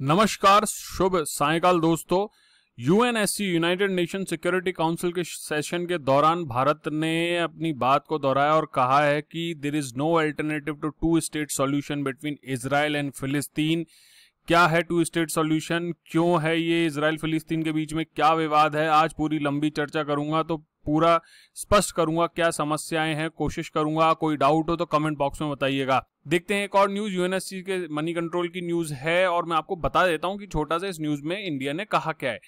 नमस्कार शुभ सायकाल दोस्तों UNSC United nation security council के सेशन के दौरान भारत ने अपनी बात को दोहराया और कहा है कि there is no alternative to two state solution between Israel and Palestine क्या है टू स्टेट सॉल्यूशन क्यों है ये इसराइल फिलिस्तीन के बीच में क्या विवाद है आज पूरी लंबी चर्चा करूंगा तो पूरा स्पष्ट करूंगा क्या समस्याएं हैं कोशिश करूंगा कोई डाउट हो तो कमेंट बॉक्स में बताइएगा देखते हैं एक और न्यूज़ यूएनएससी के मनी कंट्रोल की न्यूज़ है और मैं आपको बता देता हूं कि छोटा सा इस न्यूज़ में इंडिया ने कहा क्या है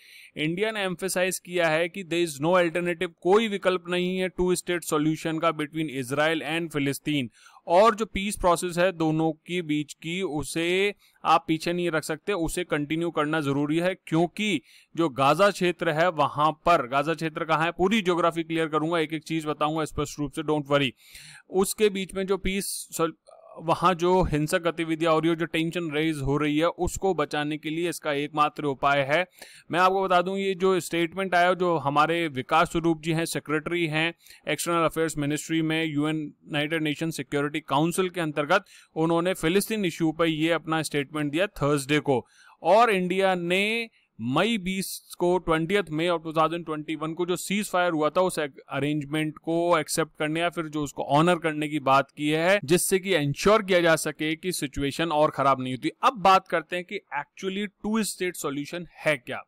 इंडिया ने एम्फेसाइज किया है कि दे इज़ नो अल्टरनेटिव कोई विकल्प नहीं है टू स्टेट सॉल्यूशन का बिटवीन इसराइल एंड फिलिस्तीन और जो पीस प्रोसेस है दोनों के बीच की उसे आप पीछे नहीं रख सकते उसे कंटिन्यू करना जरूरी है क्योंकि जो गाजा क्षेत्र है वहां पर गाजा क्षेत्र कहाँ है पूरी ज्योग्राफी क्लियर करूंगा एक एक चीज बताऊंगा स्पष्ट रूप से डोंट वरी उसके बीच में जो पीस वहाँ जो हिंसक गतिविधियाँ और ये जो टेंशन रेज हो रही है उसको बचाने के लिए इसका एकमात्र उपाय है मैं आपको बता दूँ ये जो स्टेटमेंट आया जो हमारे विकास स्वरूप जी हैं सेक्रेटरी हैं एक्सटर्नल अफेयर्स मिनिस्ट्री में यूनाइटेड नेशन सिक्योरिटी काउंसिल के अंतर्गत उन्होंने फिलिस्तीन इशू पर यह अपना स्टेटमेंट दिया थर्सडे को और इंडिया ने मई बीस को ट्वेंटी मई और वन को जो सीज फायर हुआ था उस अरेंजमेंट को एक्सेप्ट करने या फिर जो उसको ऑनर करने की बात की है जिससे कि एंश्योर किया जा सके कि सिचुएशन और खराब नहीं होती अब बात करते हैं कि एक्चुअली टू स्टेट सॉल्यूशन है क्या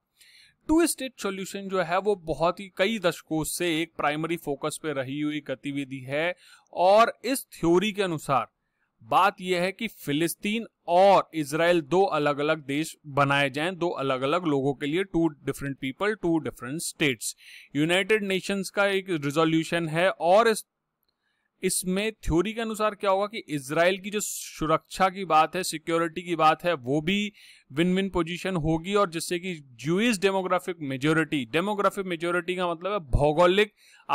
टू स्टेट सॉल्यूशन जो है वो बहुत ही कई दशकों से एक प्राइमरी फोकस पे रही हुई गतिविधि है और इस थ्योरी के अनुसार बात यह है कि फिलिस्तीन और इसराइल दो अलग अलग देश बनाए जाएं दो अलग अलग लोगों के लिए to different people to different states united nations का एक रिजोल्यूशन है और इस इसमें थ्योरी के अनुसार क्या होगा कि इसराइल की जो सुरक्षा की बात है सिक्योरिटी की बात है वो भी विन विन पोजीशन होगी और जिससे कि Jews demographic majority demographic majority का मतलब है भौगोलिक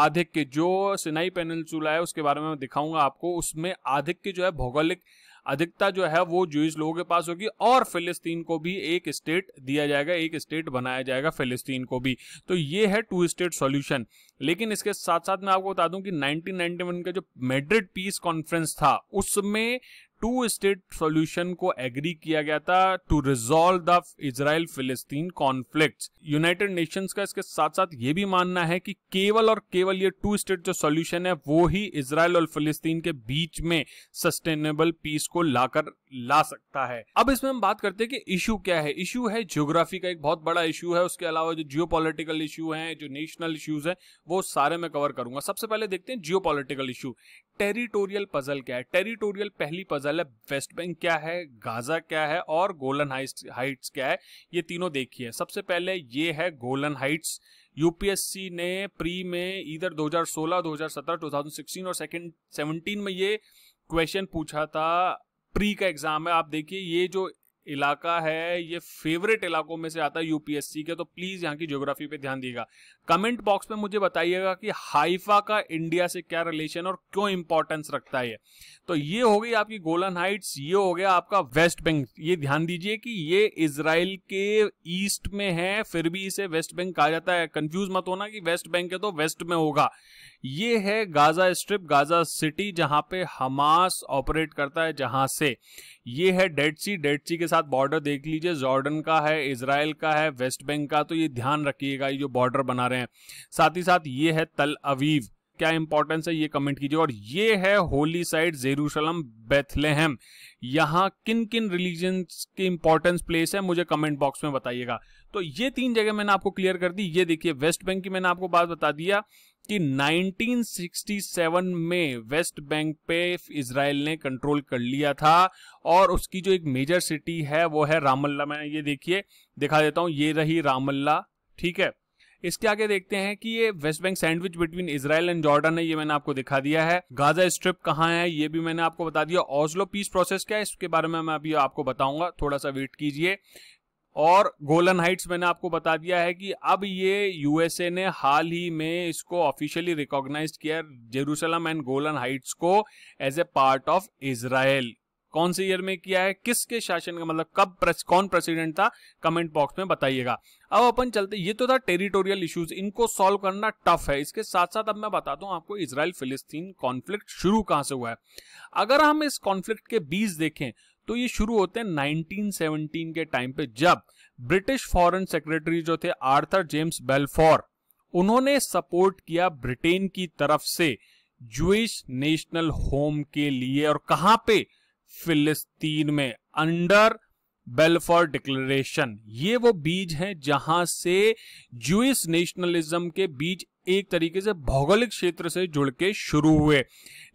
आधिक के जो सिनाई पेनल चूला है उसके बारे में मैं दिखाऊंगा आपको उसमें आधिक के जो है भौगोलिक अधिकता जो है वो जूस लोगों के पास होगी और फिलिस्तीन को भी एक स्टेट दिया जाएगा एक स्टेट बनाया जाएगा फिलिस्तीन को भी तो ये है टू स्टेट सॉल्यूशन लेकिन इसके साथ साथ मैं आपको बता दूं कि 1991 का जो मेड्रिड पीस कॉन्फ्रेंस था उसमें टू स्टेट सॉल्यूशन को एग्री किया गया था to resolve the Israel Palestine conflict united nations का इसके साथ साथ ये भी मानना है कि केवल और केवल ये टू स्टेट जो सॉल्यूशन है वो ही इसराइल और फिलिस्तीन के बीच में सस्टेनेबल पीस को लाकर ला सकता है अब इसमें हम बात करते हैं कि इशू क्या है इशू है ज्योग्राफी का एक बहुत बड़ा इशू है उसके अलावा जो जियो पोलिटिकल इशू है जो नेशनल इश्यूज है वो सारे मैं कवर करूंगा सबसे पहले देखते हैं geopolitical issue territorial puzzle क्या है टेरिटोरियल पहली पजल है वेस्ट बैंक क्या है गाजा क्या है और गोलन हाइट्स क्या है ये तीनों देखिए सबसे पहले ये है गोलन हाइट्स यूपीएससी ने प्री में इधर 2016 2017 2016 और सेकंड 17 में ये क्वेश्चन पूछा था प्री का एग्जाम है आप देखिए ये जो इलाका है ये फेवरेट इलाकों में से आता है यूपीएससी के तो प्लीज यहाँ की ज्योग्राफी पे ध्यान दीजिएगा कमेंट बॉक्स में मुझे बताइएगा कि हाइफा का इंडिया से क्या रिलेशन और क्यों इंपॉर्टेंस रखता है तो ये हो गई आपकी गोलन हाइट्स ये हो गया आपका वेस्ट बैंक ये ध्यान दीजिए कि ये इसराइल के ईस्ट में है फिर भी इसे वेस्ट बैंक कहा जाता है कंफ्यूज मत होना कि वेस्ट बैंक है तो वेस्ट में होगा ये है गाजा स्ट्रिप गाजा सिटी जहां पे हमास ऑपरेट करता है जहां से ये है डेड सी डेड सी के साथ बॉर्डर देख लीजिए जॉर्डन का है इसराइल का है वेस्ट बैंक का तो ये ध्यान रखिएगा ये जो बॉर्डर बना रहे हैं साथ ही साथ ये है तल अवीव क्या इंपॉर्टेंस है ये कमेंट कीजिए और ये है होली साइड जेरूशलम बेथलेहम यहाँ किन किन रिलीजन के इंपॉर्टेंस प्लेस है मुझे कमेंट बॉक्स में बताइएगा तो ये तीन जगह मैंने आपको क्लियर कर दी ये देखिए वेस्ट बैंक की मैंने आपको बात बता दिया कि 1967 में वेस्ट बैंक पे इसराइल ने कंट्रोल कर लिया था और उसकी जो एक मेजर सिटी है वो है रामल्ला मैं ये देखिए दिखा देता हूँ ये रही रामल्ला ठीक है इसके आगे देखते हैं कि ये west bank sandwich between Israel and Jordan है ये मैंने आपको दिखा दिया है गाजा स्ट्रिप कहाँ है ये भी मैंने आपको बता दिया ऑस्लो पीस प्रोसेस क्या है इसके बारे में मैं अभी आपको बताऊंगा थोड़ा सा वेट कीजिए और गोलन हाइट्स मैंने आपको बता दिया है कि अब ये यूएसए ने हाल ही में इसको ऑफिशियली रिकॉग्नाइज किया जेरूसलम एंड गोलन हाइट्स को as a part of Israel कौन से ईयर में किया है किसके शासन का मतलब कब प्रेस, कौन प्रेसिडेंट था कमेंट बॉक्स में बताइएगा अब अपन चलते ये तो था टेरिटोरियल इश्यूज इनको सॉल्व करना टफ है इसके साथ साथ अब मैं बताता हूँ आपको इसराइल फिलिस्तीन कॉन्फ्लिक्ट शुरू कहां से हुआ है अगर हम इस कॉन्फ्लिक्ट के बीच देखें तो ये शुरू होते हैं 1917 के टाइम पे जब ब्रिटिश फॉरेन सेक्रेटरी जो थे आर्थर जेम्स बेलफॉर उन्होंने सपोर्ट किया ब्रिटेन की तरफ से जूश नेशनल होम के लिए और कहां पे फिलिस्तीन में अंडर बेलफॉर डिक्लेरेशन ये वो बीज है जहां से जुइस नेशनलिज्म के बीज एक तरीके से भौगोलिक क्षेत्र से जुड़ के शुरू हुए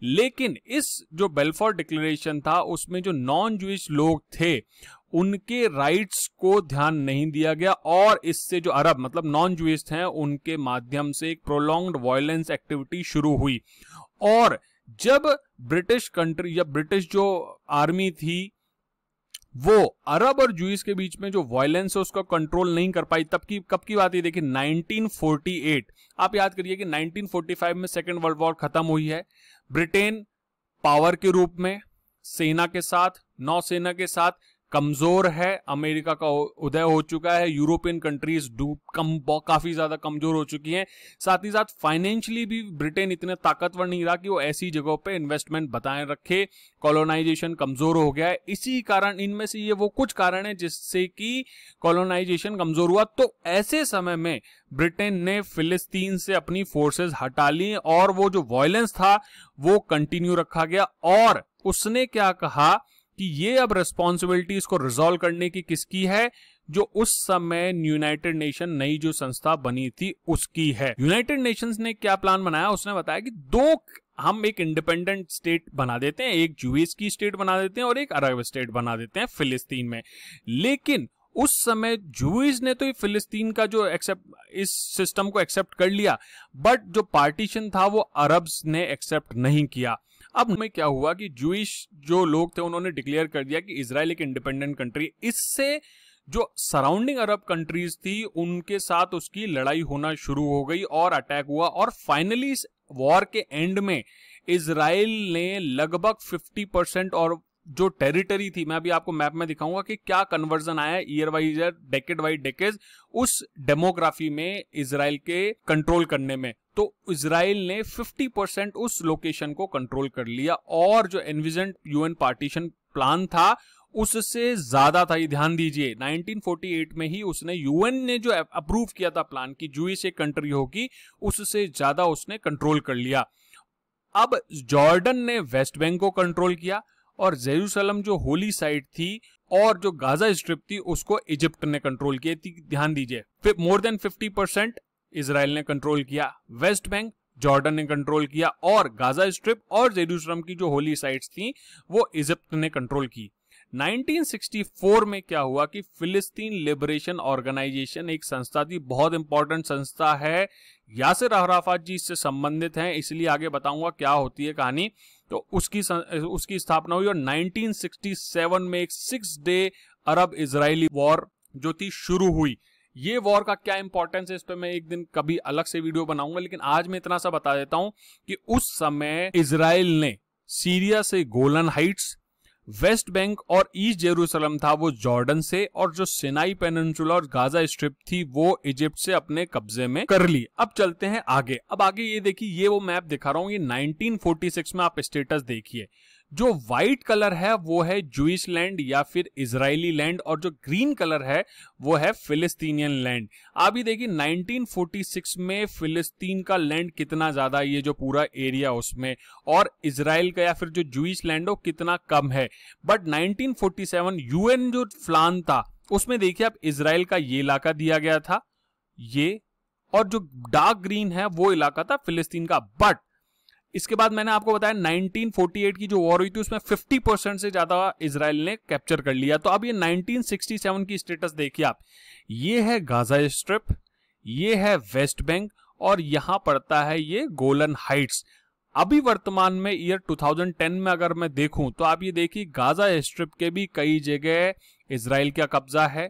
लेकिन इस जो बेल्फोर डिक्लेरेशन था उसमें जो नॉन जूश लोग थे उनके राइट्स को ध्यान नहीं दिया गया और इससे जो अरब मतलब नॉन जूस हैं उनके माध्यम से एक प्रोलॉन्ग्ड वायलेंस एक्टिविटी शुरू हुई और जब ब्रिटिश कंट्री या ब्रिटिश जो आर्मी थी वो अरब और जूस के बीच में जो वायलेंस है उसका कंट्रोल नहीं कर पाई तब की कब की बात है देखिए 1948 आप याद करिए कि 1945 में सेकेंड वर्ल्ड वॉर खत्म हुई है ब्रिटेन पावर के रूप में सेना के साथ नौसेना के साथ कमजोर है अमेरिका का उदय हो चुका है यूरोपियन कंट्रीज डूब कम काफी ज्यादा कमजोर हो चुकी हैं साथ ही साथ फाइनेंशियली भी ब्रिटेन इतना ताकतवर नहीं रहा कि वो ऐसी जगहों पे इन्वेस्टमेंट बताए रखे कॉलोनाइजेशन कमजोर हो गया है इसी कारण इनमें से ये वो कुछ कारण है जिससे कि कॉलोनाइजेशन कमजोर हुआ तो ऐसे समय में ब्रिटेन ने फिलिस्तीन से अपनी फोर्सेज हटा ली और वो जो वायलेंस था वो कंटिन्यू रखा गया और उसने क्या कहा कि ये अब रेस्पॉन्सिबिलिटी इसको रिजोल्व करने की किसकी है जो उस समय यूनाइटेड नेशन नई जो संस्था बनी थी उसकी है यूनाइटेड नेशंस ने क्या प्लान बनाया उसने बताया कि दो हम एक इंडिपेंडेंट स्टेट बना देते हैं एक जूस की स्टेट बना देते हैं और एक अरब स्टेट बना देते हैं फिलिस्तीन में लेकिन उस समय जूइज ने तो फिलिस्तीन का जो एक्सेप्ट इस सिस्टम को एक्सेप्ट कर लिया बट जो पार्टीशन था वो अरब्स ने एक्सेप्ट नहीं किया अब में क्या हुआ कि जूश जो लोग थे उन्होंने डिक्लेयर कर दिया कि इसराइल एक इंडिपेंडेंट कंट्री इससे जो सराउंडिंग अरब कंट्रीज थी उनके साथ उसकी लड़ाई होना शुरू हो गई और अटैक हुआ और फाइनली इस वॉर के एंड में इसराइल ने लगभग 50 परसेंट और जो टेरिटरी थी मैं अभी आपको मैप में दिखाऊंगा कि क्या कन्वर्जन आया year wise year decade wise decades उस डेमोग्राफी में इसराइल के कंट्रोल करने में तो इसराइल ने 50 परसेंट उस लोकेशन को कंट्रोल कर लिया और जो एनविजन यूएन पार्टीशन प्लान था उससे ज्यादा था ये ध्यान दीजिए 1948 में ही उसने यूएन ने जो अप्रूव किया था प्लान की जूस एक कंट्री होगी उससे ज्यादा उसने कंट्रोल कर लिया अब जॉर्डन ने वेस्ट बैंक को कंट्रोल किया और जेरूसलम जो होली साइट थी और जो गाजा स्ट्रिप थी उसको इजिप्ट ने कंट्रोल किया थी ध्यान दीजिए more than fifty percent Israel ने कंट्रोल किया वेस्ट बैंक जॉर्डन ने कंट्रोल किया और गाजा स्ट्रिप और जेरूसलम की जो होली साइट्स थी वो इजिप्ट ने कंट्रोल की 1964 में क्या हुआ कि फिलिस्तीन लिबरेशन ऑर्गेनाइजेशन एक संस्था थी बहुत इंपॉर्टेंट संस्था है यासिर अहराफा जी इससे संबंधित हैं इसलिए आगे बताऊंगा क्या होती है कहानी तो उसकी उसकी स्थापना हुई और 1967 में एक six day Arab Israeli war जो थी शुरू हुई ये वॉर का क्या इंपॉर्टेंस है इस पर मैं एक दिन कभी अलग से वीडियो बनाऊंगा लेकिन आज मैं इतना सा बता देता हूं कि उस समय इसराइल ने सीरिया से गोलन हाइट्स वेस्ट बैंक और ईस्ट जेरूसलम था वो जॉर्डन से और जो सिनाई पेनसुला और गाजा स्ट्रिप थी वो इजिप्ट से अपने कब्जे में कर ली अब चलते हैं आगे अब आगे ये देखिए ये वो मैप दिखा रहा हूँ ये 1946 में आप स्टेटस देखिए जो वाइट कलर है वो है जूस लैंड या फिर इसराइली लैंड और जो ग्रीन कलर है वो है फिलिस्तीनियन लैंड आप ही देखिए 1946 में फिलिस्तीन का लैंड कितना ज्यादा ये जो पूरा एरिया उसमें और इसराइल का या फिर जो जूस लैंड हो कितना कम है बट 1947 यूएन जो फ्लान था उसमें देखिए आप इसराइल का ये इलाका दिया गया था ये और जो डार्क ग्रीन है वो इलाका था फिलिस्तीन का बट इसके बाद मैंने आपको बताया 1948 की जो वॉर हुई थी उसमें 50 परसेंट से ज्यादा इसराइल ने कैप्चर कर लिया तो अब ये 1967 की स्टेटस देखिए आप ये है गाजा स्ट्रिप ये है वेस्ट बैंक और यहां पड़ता है ये गोलन हाइट्स अभी वर्तमान में ईयर 2010 में अगर मैं देखूं तो आप ये देखिए गाजा स्ट्रिप के भी कई जगह इसराइल का कब्जा है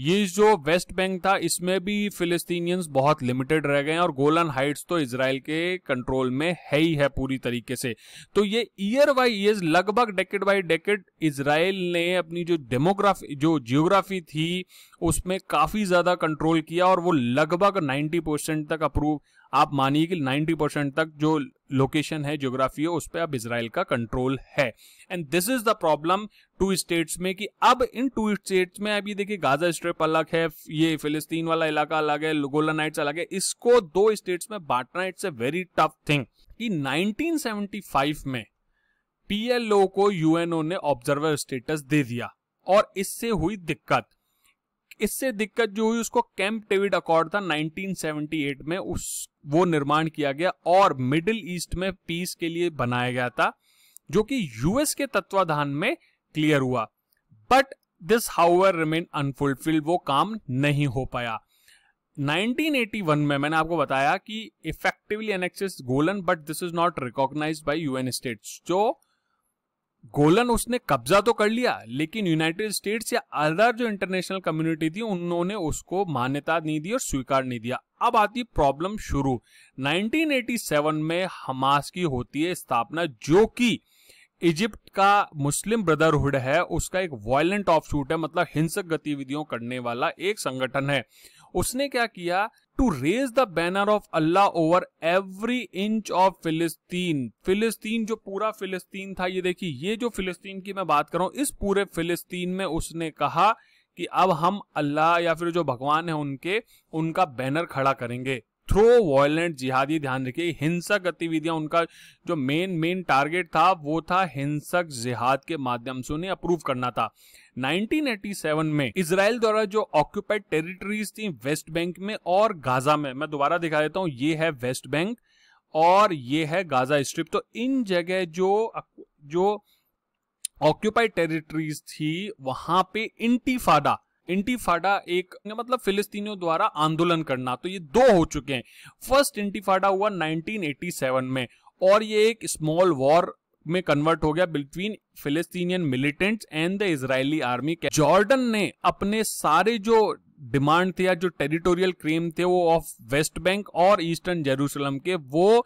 ये जो वेस्ट बैंक था इसमें भी फिलिस्तीनियंस बहुत लिमिटेड रह गए और गोलन हाइट्स तो इसराइल के कंट्रोल में है ही है पूरी तरीके से तो ये ईयर बाय ईयर लगभग डेकेड बाई डेकेड इसराइल ने अपनी जो डेमोग्राफी जो जियोग्राफी थी उसमें काफी ज्यादा कंट्रोल किया और वो लगभग 90 परसेंट तक अप्रूव आप मानिए कि 90 परसेंट तक जो लोकेशन है ज्योग्राफी है उस पर अब इसराइल का कंट्रोल है and this is the problem two states में कि अब इन टू स्टेट्स में अभी देखिए गाजा स्ट्रिप अलग है ये फिलिस्तीन वाला इलाका अलग है नाइट्स अलग है इसको दो स्टेट्स में बांटना it's a very tough thing कि 1975 में पीएलओ को यूएनओ ने ऑब्जर्वर स्टेटस दे दिया और इससे हुई दिक्कत इससे दिक्कत जो हुई उसको कैंप डेविड अकॉर्ड था 1978 में उस वो निर्माण किया गया और मिडिल ईस्ट में पीस के लिए बनाया गया था जो कि यूएस के तत्वाधान में क्लियर हुआ but this however remain unfulfilled वो काम नहीं हो पाया 1981 में मैंने आपको बताया कि effectively annexes Golan but this is not recognise by UN states जो गोलन उसने कब्जा तो कर लिया लेकिन यूनाइटेड स्टेट्स या अदर जो इंटरनेशनल कम्युनिटी थी उन्होंने उसको मान्यता नहीं दी और स्वीकार नहीं दिया अब आती प्रॉब्लम शुरू 1987 में हमास की होती है स्थापना जो कि इजिप्ट का मुस्लिम ब्रदरहुड है उसका एक वायलेंट ऑफ शूट है मतलब हिंसक गतिविधियों करने वाला एक संगठन है उसने क्या किया to raise the banner of Allah over every inch of Palestine Palestine जो पूरा फिलिस्तीन था ये देखिए ये जो फिलिस्तीन की मैं बात कर रहा हूं इस पूरे फिलिस्तीन में उसने कहा कि अब हम अल्लाह या फिर जो भगवान है उनके उनका बैनर खड़ा करेंगे थ्रो वॉयलेंट जिहादी ध्यान रखिए हिंसक गतिविधियां उनका जो मेन मेन टारगेट था वो था हिंसक जिहाद के माध्यम से उन्हें अप्रूव करना था 1987 में इसराइल द्वारा जो ऑक्यूपाइड टेरिटरीज थी वेस्ट बैंक में और गाजा में मैं दोबारा दिखा देता हूं ये है वेस्ट बैंक और ये है गाजा स्ट्रिप तो इन जगह जो जो ऑक्यूपाइड टेरिटरीज थी वहां पे इंटीफाडा इंटीफाडा एक मतलब फिलिस्तीनियों द्वारा आंदोलन करना तो ये दो हो चुके हैं फर्स्ट इंटीफाडा हुआ 1987 में और ये एक स्मॉल वॉर में कन्वर्ट हो गया between Palestinian militants and the Israeli army Jordan ने अपने सारे जो डिमांड थे या जो टेरिटोरियल क्रेम थे वो ऑफ वेस्ट बैंक और ईस्टर्न जेरूसलम के वो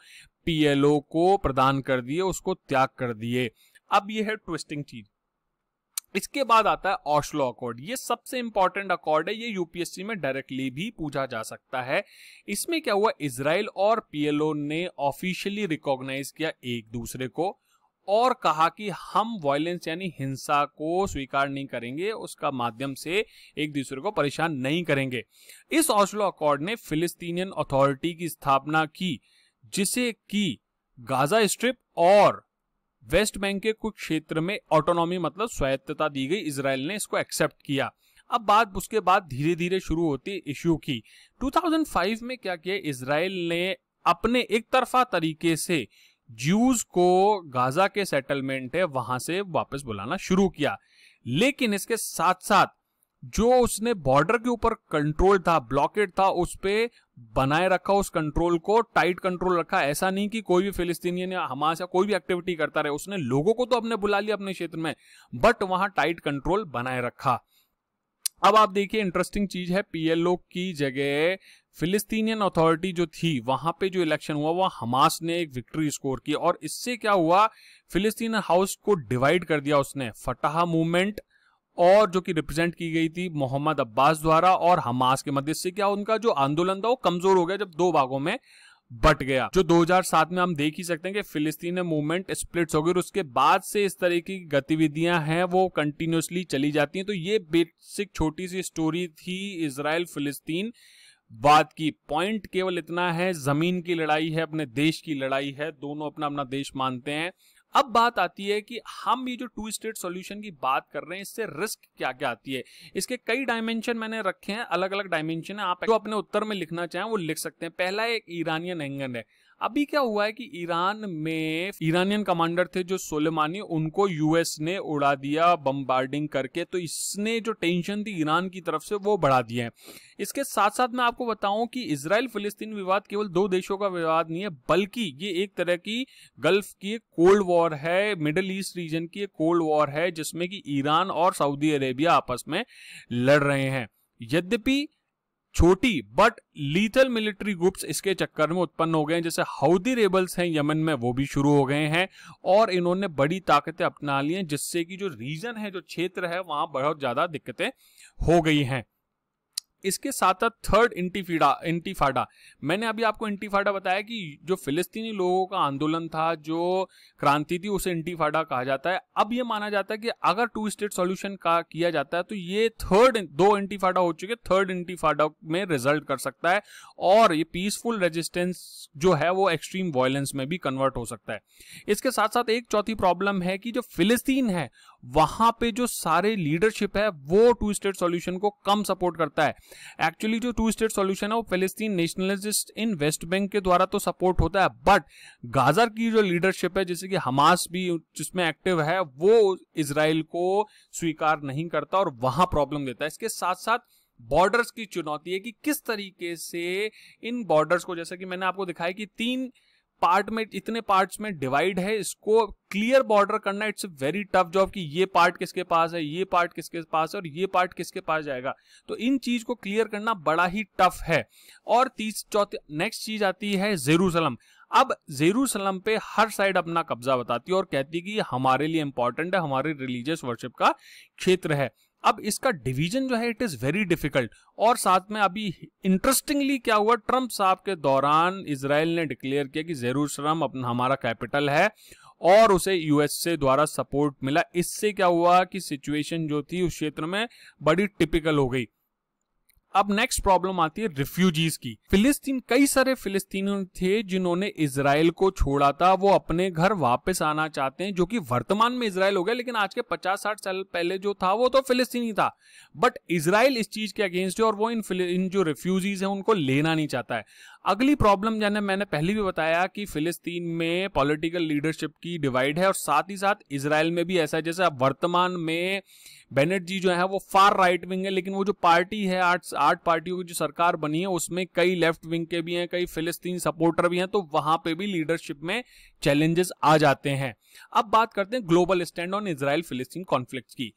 पीएलओ को प्रदान कर दिए उसको त्याग कर दिए अब ये है ट्विस्टिंग चीज इसके बाद आता है ऑस्लो अकॉर्ड ये सबसे इंपॉर्टेंट अकॉर्ड है ये यूपीएससी में डायरेक्टली भी पूछा जा सकता है इसमें क्या हुआ इसराइल और पीएलओ ने ऑफिशियली रिकॉग्नाइज किया एक दूसरे को और कहा कि हम वायलेंस यानी हिंसा को स्वीकार नहीं करेंगे उसका माध्यम से एक दूसरे को परेशान नहीं करेंगे इस ऑस्लो अकॉर्ड ने फिलिस्तीनियन अथॉरिटी की स्थापना की जिसे कि गाजा स्ट्रिप और वेस्ट बैंक के कुछ क्षेत्र में ऑटोनॉमी मतलब स्वायत्तता दी गई इसराइल ने इसको एक्सेप्ट किया अब बात उसके बाद धीरे धीरे शुरू होती है इश्यू की 2005 में क्या किया इसराइल ने अपने एक तरफा तरीके से ज्यूज को गाजा के सेटलमेंट है वहां से वापस बुलाना शुरू किया लेकिन इसके साथ साथ जो उसने बॉर्डर के ऊपर कंट्रोल था ब्लॉकेट था उस पर बनाए रखा उस कंट्रोल को टाइट कंट्रोल रखा ऐसा नहीं कि कोई भी फिलिस्तीनियन या हमास या कोई भी एक्टिविटी करता रहे उसने लोगों को तो अपने बुला लिया अपने क्षेत्र में बट वहां टाइट कंट्रोल बनाए रखा अब आप देखिए इंटरेस्टिंग चीज है पीएलओ की जगह फिलिस्तीनियन अथॉरिटी जो थी वहां पे जो इलेक्शन हुआ वह हमास ने एक विक्ट्री स्कोर की और इससे क्या हुआ फिलिस्तीन हाउस को डिवाइड कर दिया उसने फटाहा मूवमेंट और जो कि रिप्रेजेंट की गई थी मोहम्मद अब्बास द्वारा और हमास के मध्य से क्या उनका जो आंदोलन था वो कमजोर हो गया जब दो भागों में बट गया जो 2007 में हम देख ही सकते हैं कि फिलिस्तीन मूवमेंट स्प्लिट्स हो गई और उसके बाद से इस तरह की गतिविधियां हैं वो कंटिन्यूसली चली जाती हैं तो ये बेसिक छोटी सी स्टोरी थी इसराइल फिलिस्तीन बात की पॉइंट केवल इतना है जमीन की लड़ाई है अपने देश की लड़ाई है दोनों अपना अपना देश मानते हैं अब बात आती है कि हम ये जो टू स्टेट सॉल्यूशन की बात कर रहे हैं इससे रिस्क क्या क्या आती है इसके कई डायमेंशन मैंने रखे हैं अलग अलग डायमेंशन है आप जो अपने उत्तर में लिखना चाहें वो लिख सकते हैं पहला एक ईरानियन एंगन है अभी क्या हुआ है कि ईरान में ईरानियन कमांडर थे जो सोलेमानी उनको यूएस ने उड़ा दिया बम्बार्डिंग करके तो इसने जो टेंशन थी ईरान की तरफ से वो बढ़ा दिया है इसके साथ साथ मैं आपको बताऊं कि इसराइल फिलिस्तीन विवाद केवल दो देशों का विवाद नहीं है बल्कि ये एक तरह की गल्फ की कोल्ड वॉर है मिडल ईस्ट रीजन की एक कोल्ड वॉर है जिसमें कि ईरान और सऊदी अरेबिया आपस में लड़ रहे हैं यद्यपि छोटी बट लीथल मिलिट्री ग्रुप्स इसके चक्कर में उत्पन्न हो गए हैं जैसे हाउदी रेबल्स हैं यमन में वो भी शुरू हो गए हैं और इन्होंने बड़ी ताकतें अपना ली हैं जिससे कि जो रीजन है जो क्षेत्र है वहां बहुत ज्यादा दिक्कतें हो गई हैं इसके साथ साथ थर्ड इंटीफीडा इंटीफाडा मैंने अभी आपको इंटीफाडा बताया कि जो फिलिस्तीनी लोगों का आंदोलन था जो क्रांति थी उसे इंटीफाडा कहा जाता है अब ये माना जाता है कि अगर टू स्टेट सॉल्यूशन का किया जाता है तो ये थर्ड दो इंटीफाडा हो चुके थर्ड इंटीफाडा में रिजल्ट कर सकता है और ये पीसफुल रेजिस्टेंस जो है वो एक्सट्रीम वायलेंस में भी कन्वर्ट हो सकता है इसके साथ साथ एक चौथी प्रॉब्लम है कि जो फिलिस्तीन है वहां पे जो सारे लीडरशिप है वो टू स्टेट सॉल्यूशन को कम सपोर्ट करता है एक्चुअली जो टू स्टेट सॉल्यूशन है वो Palestine nationalist in west bank के द्वारा तो सपोर्ट होता है बट गाजर की जो लीडरशिप है जैसे कि हमास भी जिसमें एक्टिव है वो इसराइल को स्वीकार नहीं करता और वहां प्रॉब्लम देता है इसके साथ साथ बॉर्डर्स की चुनौती है कि किस तरीके से इन बॉर्डर्स को जैसा कि मैंने आपको दिखाया कि तीन पार्ट में इतने पार्ट्स में डिवाइड है इसको क्लियर बॉर्डर करना इट्स वेरी टफ जॉब कि ये पार्ट किसके पास है ये पार्ट किसके पास है और ये पार्ट किसके पास जाएगा तो इन चीज को क्लियर करना बड़ा ही टफ है और तीस चौथी नेक्स्ट चीज आती है जेरूसलम अब जेरूसलम पे हर साइड अपना कब्जा बताती है और कहती है कि हमारे लिए इंपॉर्टेंट है हमारे रिलीजियस वर्शिप का क्षेत्र है अब इसका डिवीजन जो है इट इज वेरी डिफिकल्ट और साथ में अभी इंटरेस्टिंगली क्या हुआ ट्रंप साहब के दौरान इसराइल ने डिक्लेयर किया कि जेरूसलम अपना हमारा कैपिटल है और उसे यूएसए द्वारा सपोर्ट मिला इससे क्या हुआ कि सिचुएशन जो थी उस क्षेत्र में बड़ी टिपिकल हो गई अब नेक्स्ट प्रॉब्लम आती है रिफ्यूजीज की फिलिस्तीन कई सारे फिलिस्तीनियों थे जिन्होंने इसराइल को छोड़ा था वो अपने घर वापस आना चाहते हैं जो कि वर्तमान में इसराइल हो गया लेकिन आज के 50-60 साल पहले जो था वो तो फिलिस्तीनी था बट इसराइल इस चीज के अगेंस्ट है और वो इन इन जो रिफ्यूजीज है उनको लेना नहीं चाहता है अगली प्रॉब्लम जैसे मैंने पहले भी बताया कि फिलिस्तीन में पॉलिटिकल लीडरशिप की डिवाइड है और साथ ही साथ इसराइल में भी ऐसा है जैसे वर्तमान में बेनेट जी जो है वो फार राइट विंग है लेकिन वो जो पार्टी है आठ आठ पार्टियों की जो सरकार बनी है उसमें कई लेफ्ट विंग के भी हैं कई फिलिस्तीन सपोर्टर भी हैं तो वहां पे भी लीडरशिप में चैलेंजेस आ जाते हैं अब बात करते हैं global stand on Israel Palestine conflict की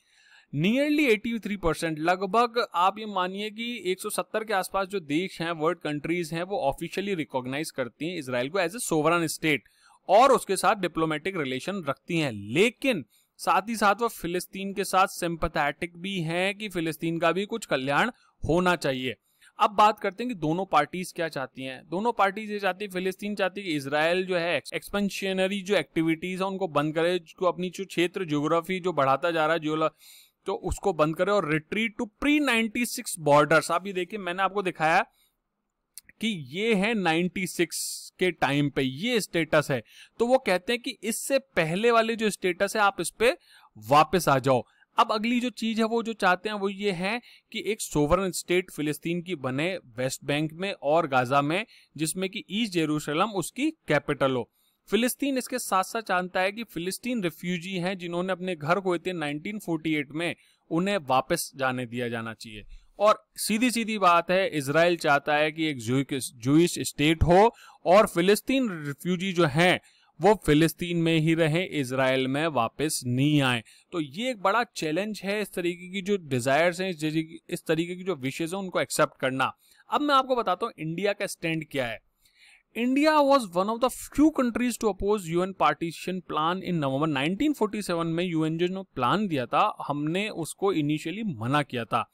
नियरली 83 परसेंट लगभग आप ये मानिए कि 170 के आसपास जो देश हैं वर्ल्ड कंट्रीज हैं वो ऑफिशियली रिकॉग्नाइज करती हैं इसराइल को एज ए सोवरन स्टेट और उसके साथ डिप्लोमेटिक रिलेशन रखती हैं लेकिन साथ ही साथ वो फिलिस्तीन के साथ सिंपथैटिक भी हैं कि फिलिस्तीन का भी कुछ कल्याण होना चाहिए अब बात करते हैं कि दोनों पार्टीज क्या चाहती हैं दोनों पार्टीज ये चाहती है फिलिस्तीन चाहती है कि इसराइल जो है एक्सपेंशनरी जो एक्टिविटीज है उनको बंद करे जो अपनी जो क्षेत्र ज्योग्राफी जो बढ़ाता जा रहा है तो उसको बंद करें और रिट्रीट टू प्री 96 बॉर्डर आप ये देखिए मैंने आपको दिखाया कि ये है 96 के टाइम पे ये स्टेटस है तो वो कहते हैं कि इससे पहले वाले जो स्टेटस है आप इस पे वापस आ जाओ अब अगली जो चीज है वो जो चाहते हैं वो ये है कि एक सोवरन स्टेट फिलिस्तीन की बने वेस्ट बैंक में और गाजा में जिसमें कि ईस्ट जेरूशलम उसकी कैपिटल हो फिलिस्तीन इसके साथ साथ जानता है कि फिलिस्तीन रिफ्यूजी हैं जिन्होंने अपने घर खोए थे 1948 में उन्हें वापस जाने दिया जाना चाहिए और सीधी सीधी बात है इसराइल चाहता है कि एक जूश स्टेट हो और फिलिस्तीन रिफ्यूजी जो हैं वो फिलिस्तीन में ही रहे इसराइल में वापस नहीं आए तो ये एक बड़ा चैलेंज है इस तरीके की जो डिजायर्स हैं इस तरीके की जो विशेज हैं उनको एक्सेप्ट करना अब मैं आपको बताता हूँ इंडिया का स्टैंड क्या है India was one of the few countries to oppose you N partition plan in November forty seven में यूएनजे ने प्लान दिया था हमने उसको इनिशियली मना किया था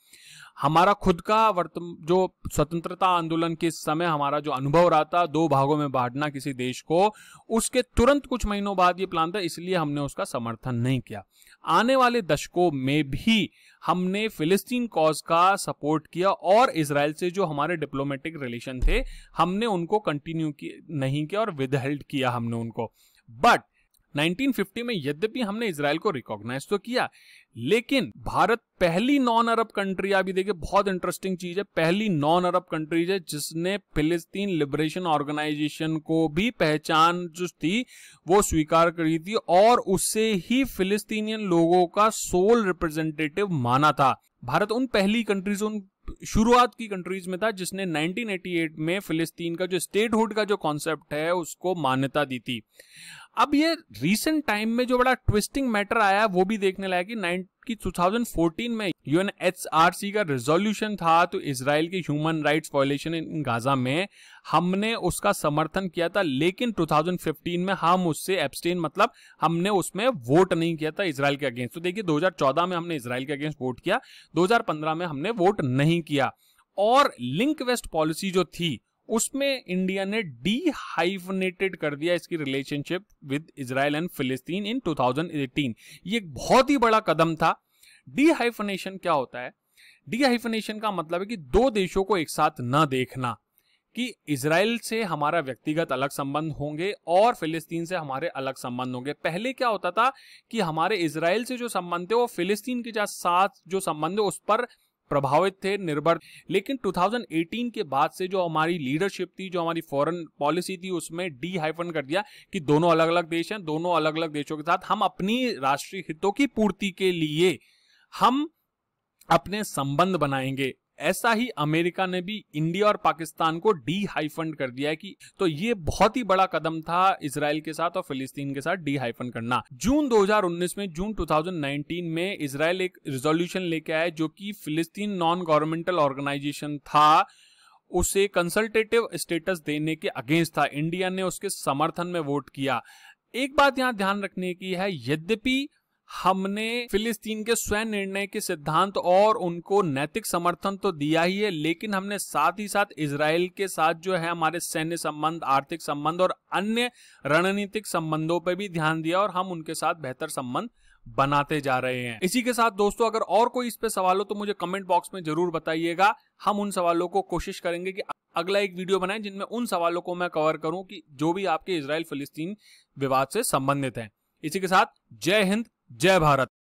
हमारा खुद का वर्तम जो स्वतंत्रता आंदोलन के समय हमारा जो अनुभव रहा था दो भागों में बांटना किसी देश को उसके तुरंत कुछ महीनों बाद ये प्लान था इसलिए हमने उसका समर्थन नहीं किया आने वाले दशकों में भी हमने फिलिस्तीन कॉज का सपोर्ट किया और इसराइल से जो हमारे डिप्लोमेटिक रिलेशन थे हमने उनको कंटिन्यू नहीं किया और विदहेल्ड किया हमने उनको बट 1950 में यद्यपि हमने इसराइल को रिकॉग्नाइज तो किया लेकिन भारत पहली नॉन अरब कंट्री अभी देखिए बहुत इंटरेस्टिंग चीज है पहली नॉन अरब कंट्रीज है जिसने फिलिस्तीन लिबरेशन ऑर्गेनाइजेशन को भी पहचान जो थी वो स्वीकार करी थी और उससे ही फिलिस्तीनियन लोगों का सोल रिप्रेजेंटेटिव माना था भारत उन पहली कंट्रीज उन शुरुआत की कंट्रीज में था जिसने 1988 में फिलिस्तीन का जो स्टेटहुड का जो कॉन्सेप्ट है उसको मान्यता दी थी अब ये रिसेंट टाइम में जो बड़ा ट्विस्टिंग मैटर आया वो भी देखने लायक है कि 2014 में यूएन का रेजोल्यूशन था तो इसराइल के human rights violation in Gaza में हमने उसका समर्थन किया था लेकिन 2015 में हम उससे एब्सटेन मतलब हमने उसमें वोट नहीं किया था इसराइल के अगेंस्ट तो देखिए 2014 में हमने इसराइल के अगेंस्ट वोट किया 2015 में हमने वोट नहीं किया और लिंक वेस्ट पॉलिसी जो थी उसमें इंडिया ने डीहाइफनेटेड कर दिया इसकी रिलेशनशिप विद इसराइल एंड फिलिस्तीन इन 2018 ये एक बहुत ही बड़ा कदम था डीहाइफनेशन क्या होता है डीहाइफनेशन का मतलब है कि दो देशों को एक साथ न देखना कि इसराइल से हमारा व्यक्तिगत अलग संबंध होंगे और फिलिस्तीन से हमारे अलग संबंध होंगे पहले क्या होता था कि हमारे इसराइल से जो संबंध थे वो फिलिस्तीन के साथ जो संबंध है उस पर प्रभावित थे निर्भर लेकिन 2018 के बाद से जो हमारी लीडरशिप थी जो हमारी फॉरेन पॉलिसी थी उसमें डी हाइफन कर दिया कि दोनों अलग अलग देश हैं दोनों अलग अलग देशों के साथ हम अपनी राष्ट्रीय हितों की पूर्ति के लिए हम अपने संबंध बनाएंगे ऐसा ही अमेरिका ने भी इंडिया और पाकिस्तान को डी हाइफंड कर दिया है कि तो ये बहुत ही बड़ा कदम था इसराइल के साथ और फिलिस्तीन के साथ डी हाइफंड करना जून 2019 में जून 2019 में इसराइल एक रिजोल्यूशन लेके आया जो कि फिलिस्तीन नॉन गवर्नमेंटल ऑर्गेनाइजेशन था उसे कंसल्टेटिव स्टेटस देने के अगेंस्ट था इंडिया ने उसके समर्थन में वोट किया एक बात यहां ध्यान रखने की है यद्यपि हमने फिलिस्तीन के स्वयं निर्णय के सिद्धांत और उनको नैतिक समर्थन तो दिया ही है लेकिन हमने साथ ही साथ इसराइल के साथ जो है हमारे सैन्य संबंध आर्थिक संबंध और अन्य रणनीतिक संबंधों पर भी ध्यान दिया और हम उनके साथ बेहतर संबंध बनाते जा रहे हैं इसी के साथ दोस्तों अगर और कोई इस पे सवाल हो तो मुझे कमेंट बॉक्स में जरूर बताइएगा हम उन सवालों को कोशिश करेंगे कि अगला एक वीडियो बनाएं जिनमें उन सवालों को मैं कवर करूं कि जो भी आपके इसराइल फिलिस्तीन विवाद से संबंधित हैं इसी के साथ जय हिंद जय भारत